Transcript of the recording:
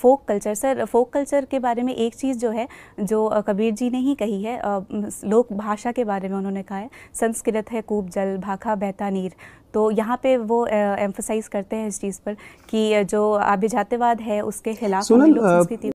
फोक culture sir folk culture के बारे में एक चीज़ जो है जो कबीर जी ने ही कही है लोक भाषा के बारे में उन्होंने कहा है संस्कृत है कूप जल भाखा बहता नीर तो यहाँ पे वो एम्फोसाइज करते हैं इस चीज़ पर कि जो अभिजातवाद है उसके खिलाफ